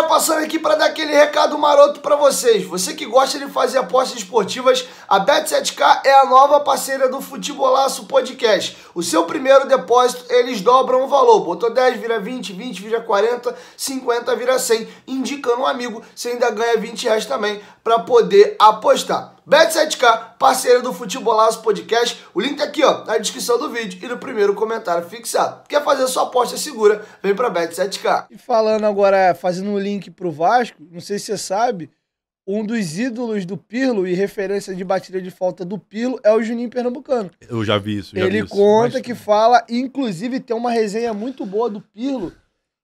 galera, passando aqui para dar aquele recado maroto para vocês. Você que gosta de fazer apostas esportivas, a Bet7k é a nova parceira do Futebolaço Podcast. O seu primeiro depósito, eles dobram o valor. Botou 10, vira 20, 20, vira 40, 50, vira 100. Indicando um amigo, você ainda ganha 20 reais também para poder apostar. Bet7k, parceira do Futebolazo Podcast, o link tá aqui ó, na descrição do vídeo e no primeiro comentário fixado. Quer fazer sua aposta segura? Vem pra Bet7k. E falando agora, é, fazendo um link pro Vasco, não sei se você sabe, um dos ídolos do Pirlo e referência de batida de falta do Pirlo é o Juninho Pernambucano. Eu já vi isso. Já ele vi isso. conta Mas... que fala, inclusive tem uma resenha muito boa do Pirlo,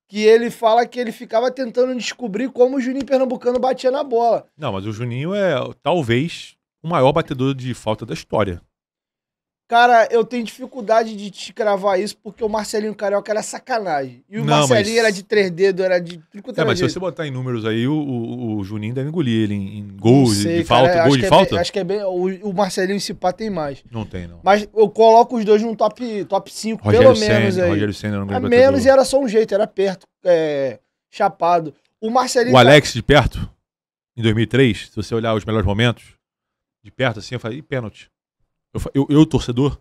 que ele fala que ele ficava tentando descobrir como o Juninho Pernambucano batia na bola. Não, mas o Juninho é talvez o maior batedor de falta da história. Cara, eu tenho dificuldade de te cravar isso porque o Marcelinho Carioca era sacanagem. E o não, Marcelinho mas... era de três dedos, era de tudo É, mas se você botar em números aí, o, o, o Juninho deve engolir ele em, em gols sei, de falta. gols gol de é falta? Bem, acho que é bem. O, o Marcelinho se pá tem mais. Não tem, não. Mas eu coloco os dois num top, top 5, Rogério pelo menos. Senna, aí. Rogério Senna não A menos e era só um jeito, era perto, é, chapado. O Marcelinho. O tá- Alex de perto, em 2003, se você olhar os melhores momentos de perto, assim, eu falei, pênalti. Eu, eu, eu, torcedor,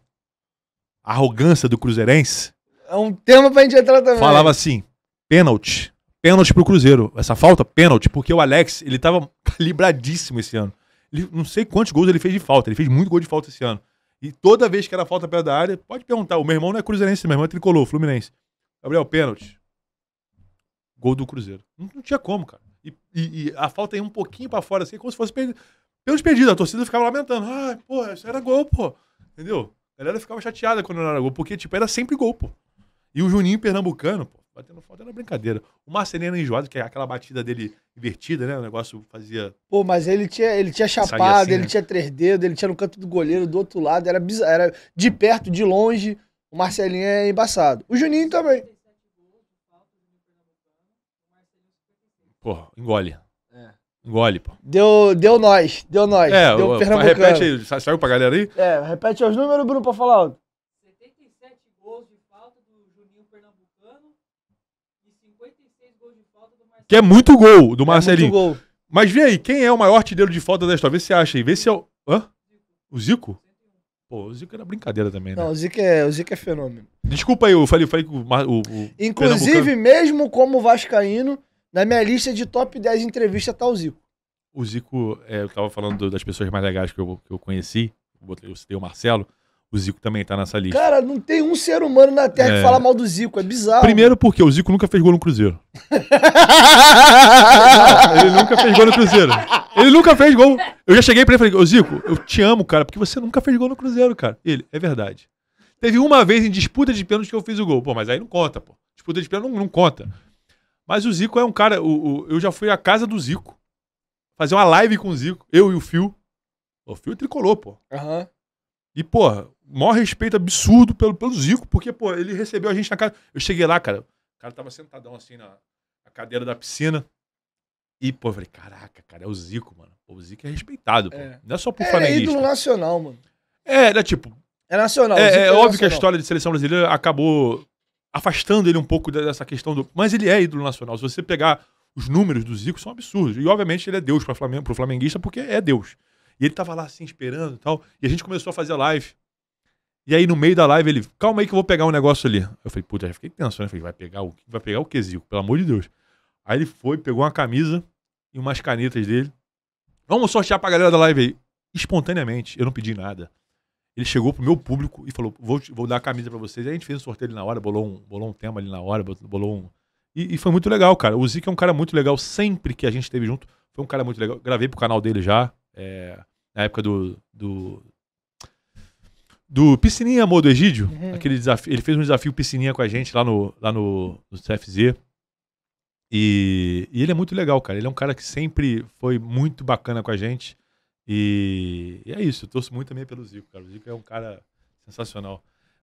a arrogância do Cruzeirense. É um tema pra gente entrar também. Falava assim: pênalti. Pênalti pro Cruzeiro. Essa falta, pênalti, porque o Alex, ele tava calibradíssimo esse ano. Ele, não sei quantos gols ele fez de falta. Ele fez muito gol de falta esse ano. E toda vez que era falta perto da área, pode perguntar: o meu irmão não é Cruzeirense, meu irmão é tricolor, Fluminense. Gabriel, pênalti. Gol do Cruzeiro. Não, não tinha como, cara. E, e, e, a falta ia um pouquinho para fora, assim, como se fosse perdido pênalti perdido. A torcida ficava lamentando. Ah, pô isso era gol, pô. Entendeu? A galera ficava chateada quando não era gol, porque, tipo, era sempre gol, pô. E o Juninho Pernambucano, pô, batendo falta era brincadeira. O Marcelino enjoado, que é aquela batida dele invertida, né? O negócio fazia. Pô, mas ele tinha, ele tinha chapado, assim, ele né? tinha três dedos, ele tinha no canto do goleiro, do outro lado, era bizarro, era de perto, de longe. O Marcelinho é embaçado. O Juninho também. pô engole. Engole, pô. Deu, deu nós, deu nós. É, deu o, Pernambucano. repete aí, saiu pra galera aí? É, repete os números, Bruno, pra falar. alto. 77 gols de falta do Juninho Pernambucano e 56 gols de falta do Marcelinho. Que é muito gol do é Marcelinho. Muito gol. Mas vê aí, quem é o maior artilheiro de falta da história? Vê se acha aí. Vê se é o. Hã? O Zico? Pô, o Zico era brincadeira também, né? Não, o Zico é, o Zica é fenômeno. Desculpa aí, eu falei, falei que o, o, o Inclusive, Pernambucano- mesmo como vascaíno, na minha lista de top 10 entrevistas, tá o Zico. O Zico, é, eu tava falando das pessoas mais legais que eu, que eu conheci, eu citei o Marcelo, o Zico também tá nessa lista. Cara, não tem um ser humano na Terra é... que fala mal do Zico, é bizarro. Primeiro porque o Zico nunca fez gol no Cruzeiro. ele nunca fez gol no Cruzeiro. Ele nunca fez gol. Eu já cheguei pra ele e falei, ô Zico, eu te amo, cara, porque você nunca fez gol no Cruzeiro, cara. Ele, é verdade. Teve uma vez em disputa de pênalti que eu fiz o gol. Pô, mas aí não conta, pô. Disputa de pênalti não, não conta. Mas o Zico é um cara. O, o, eu já fui à casa do Zico. Fazer uma live com o Zico, eu e o Fio. O Fio é tricolou, pô. Uhum. E, pô, maior respeito absurdo pelo, pelo Zico, porque, pô, ele recebeu a gente na casa. Eu cheguei lá, cara. O cara tava sentadão assim na, na cadeira da piscina. E, pô, eu falei, caraca, cara, é o Zico, mano. o Zico é respeitado, pô. É. Não é só por é, é flamenguista. É ídolo nacional, mano. É, era né, tipo, é nacional. É, é, é óbvio que a história de seleção brasileira acabou afastando ele um pouco dessa questão do. Mas ele é ídolo nacional. Se você pegar os números do Zico, são absurdos. E, obviamente, ele é Deus para Flamengo, o flamenguista, porque é Deus. E ele tava lá assim, esperando e tal. E a gente começou a fazer live. E aí, no meio da live, ele, calma aí que eu vou pegar um negócio ali. Eu falei, puta, já fiquei tenso, né? Eu falei, vai pegar o, vai pegar o que, Zico? Pelo amor de Deus. Aí ele foi, pegou uma camisa e umas canetas dele. Vamos sortear pra galera da live aí. Espontaneamente, eu não pedi nada. Ele chegou pro meu público e falou: vou, vou dar a camisa para vocês. Aí a gente fez um sorteio ali na hora, bolou um, bolou um tema ali na hora, bolou um. E, e foi muito legal, cara. O Zico é um cara muito legal, sempre que a gente esteve junto, foi um cara muito legal. Gravei pro canal dele já, é, na época do, do do Piscininha Amor do Egídio. Uhum. Aquele desafio, ele fez um desafio Piscininha com a gente lá no, lá no, no CFZ. E, e, ele é muito legal, cara. Ele é um cara que sempre foi muito bacana com a gente. E, e é isso, eu torço muito também pelo Zico, cara. O Zico é um cara sensacional.